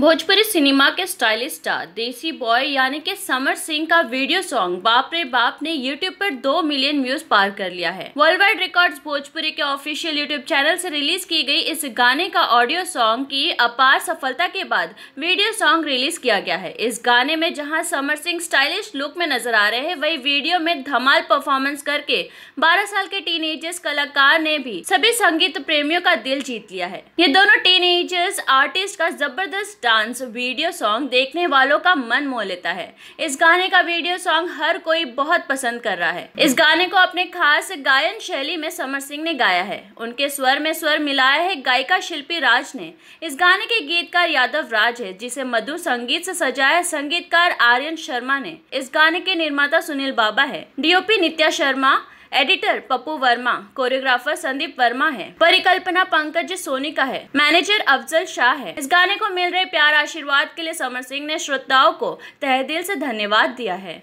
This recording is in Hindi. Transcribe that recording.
भोजपुरी सिनेमा के स्टाइलिश स्टार देसी बॉय यानी के समर सिंह का वीडियो सॉन्ग बाप रे बाप ने यूट्यूब पर दो मिलियन व्यूज पार कर लिया है वर्ल्ड वाइड रिकॉर्ड भोजपुरी के ऑफिशियल यूट्यूब चैनल से रिलीज की गई इस गाने का ऑडियो सॉन्ग की अपार सफलता के बाद वीडियो सॉन्ग रिलीज किया गया है इस गाने में जहाँ समर सिंह स्टाइलिश लुक में नजर आ रहे है वही वीडियो में धमाल परफॉर्मेंस करके बारह साल के टीन कलाकार ने भी सभी संगीत प्रेमियों का दिल जीत लिया है ये दोनों टीन आर्टिस्ट का जबरदस्त डांस वीडियो सॉन्ग देखने वालों का मन मोह लेता है इस गाने का वीडियो सॉन्ग हर कोई बहुत पसंद कर रहा है इस गाने को अपने खास गायन शैली में समर सिंह ने गाया है उनके स्वर में स्वर मिलाया है गायिका शिल्पी राज ने इस गाने के गीतकार यादव राज है जिसे मधु संगीत से सजाया संगीतकार आर्यन शर्मा ने इस गाने के निर्माता सुनील बाबा है DOP Nitya Sharma editor Pappu Verma choreographer Sandeep Verma है परिकल्पना पंकज सोनी का है मैनेजर अफजल शाह है इस गाने को मिल रहे प्यार आशीर्वाद के लिए समर सिंह ने श्रोताओं को तहदिल से धन्यवाद दिया है